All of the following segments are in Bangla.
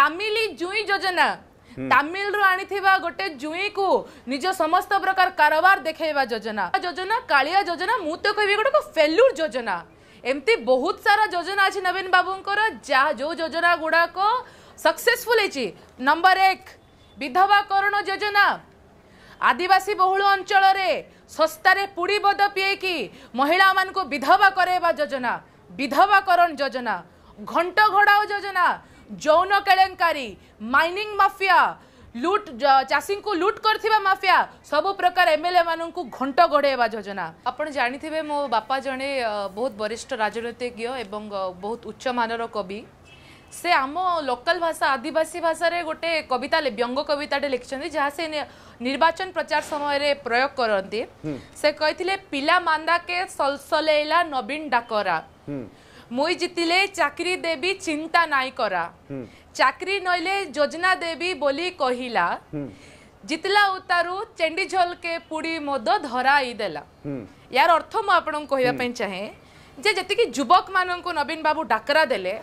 ତାମିଲ ଜୁଇ ଯୋଜନା ତାମିଲରୁ ଆଣିଥିବା ଗୋଟେ ଜୁଇକୁ ନିଜ ସମସ୍ତ ପ୍ରକାର କାରବାର ଦେଖେଇବା ଯୋଜନା ଯୋଜନା କାଳିଆ ଯୋଜନା ମୁଁ ତ କହିବି ଗୋଟେ ଫେଲୁର ଯୋଜନା ଏମିତି ବହୁତ ସାରା ଯୋଜନା ଅଛି ନବୀନ ବାବୁଙ୍କର ଯାହା ଯେଉଁ ଯୋଜନା ଗୁଡ଼ାକ ସକ୍ସେସଫୁଲ୍ ହେଇଛି ନମ୍ବର ଏକ ବିଧବାକରଣ ଯୋଜନା ଆଦିବାସୀ ବହୁଳ ଅଞ୍ଚଳରେ ଶସ୍ତାରେ ପୁଡ଼ି ବଦ ପିଏଇକି ମହିଳାମାନଙ୍କୁ ବିଧବା କରାଇବା ଯୋଜନା ବିଧବାକରଣ ଯୋଜନା ଘଣ୍ଟ ଘୋଡ଼ାଉ ଯୋଜନା যৌন কেলেঙ্কারি মাইনিং মাଫିଆ লুট চাষীঙ্কু লুট করথিবা মাফিয়া সবু প্রকার এমএলএ মানুকু ঘণ্ট গড়াইবা যোজনা আপন জানিথিবে মো বাপা জনে বহুত বরিষ্ঠ রাজনীতিজ্ঞ এবং বহুত উচ্চমানর কবি সে আম লোকাল ভাষা আদিবাসী ভাষার গোটে কবিতা ব্যঙ্গ কবিতাটে লিখিছেন যা সে নির্বাচন প্রচার সময়ের প্রয়োগ করতে সে কে পিলা মান্দাকে সলসলাইলা নবীন ডাকরা মুই জিতিলে চাকরি দেবি চিন্তা নাই করা চাকরি নইলে যোজনা দেবি বলি কহিলা জিতলা উতারু চেন্ডি ঝোলকে পুড়ি মদ ধরাই দেলা ইয়ার অর্থ মু আপনার কহিবা পাই চাহে যে যেতিকি যুবক মানুষ নবীন বাবু ডাকরা দেলে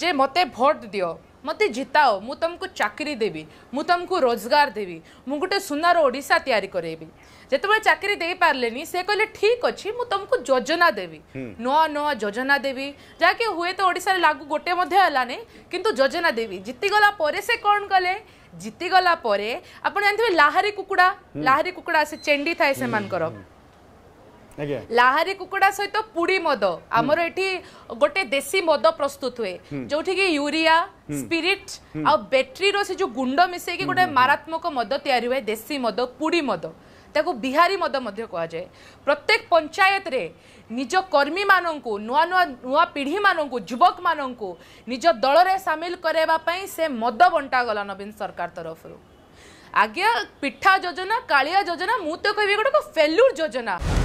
যে মতে ভোট দিও মতো জিতাও মু তুমি চাকরি দেবি মু তুমি রোজগার দেবি মু গোটে সুনার ওড়শা তৈরি করাইবি যেতবে চাকরি দিয়ে পারলে সে কহিলে ঠিক অছি মু তুমি যোজনা দেবি নূয়া নূয়া যোজনা দেবি যা কি হুয়ে তো ওড়শার লাগু গোটে মধ্যে হলানি কিন্তু যোজনা দেবি জিতিগলা পরে সে কণ কলে জিতিগলা পরে আপনার জানি লাহারি কুকুড়া লাহারি কুকুড়া সে চেন্ডি থাকে সেমানকর ଲାହାରି କୁକୁଡ଼ା ସହିତ ପୁଡି ମଦ ଆମର ଏଠି ଗୋଟେ ଦେଶୀ ମଦ ପ୍ରସ୍ତୁତ ହୁଏ ଯୋଉଠିକି ୟୁରିଆ ସ୍ପିରିଟ ଆଉ ବ୍ୟାଟେରୀର ସେ ଯୋଉ ଗୁଣ୍ଡ ମିଶେଇକି ଗୋଟେ ମାରାତ୍ମକ ମଦ ତିଆରି ହୁଏ ଦେଶୀ ମଦ ପୁଡି ମଦ ତାକୁ ବିହାରୀ ମଦ ମଧ୍ୟ କୁହାଯାଏ ପ୍ରତ୍ୟେକ ପଞ୍ଚାୟତରେ ନିଜ କର୍ମୀମାନଙ୍କୁ ନୂଆ ନୂଆ ନୂଆ ପିଢ଼ିମାନଙ୍କୁ ଯୁବକମାନଙ୍କୁ ନିଜ ଦଳରେ ସାମିଲ କରାଇବା ପାଇଁ ସେ ମଦ ବଣ୍ଟା ଗଲା ନବୀନ ସରକାର ତରଫରୁ ଆଜ୍ଞା ପିଠା ଯୋଜନା କାଳିଆ ଯୋଜନା ମୁଁ ତ କହିବି ଗୋଟେ ଫେଲୁର ଯୋଜନା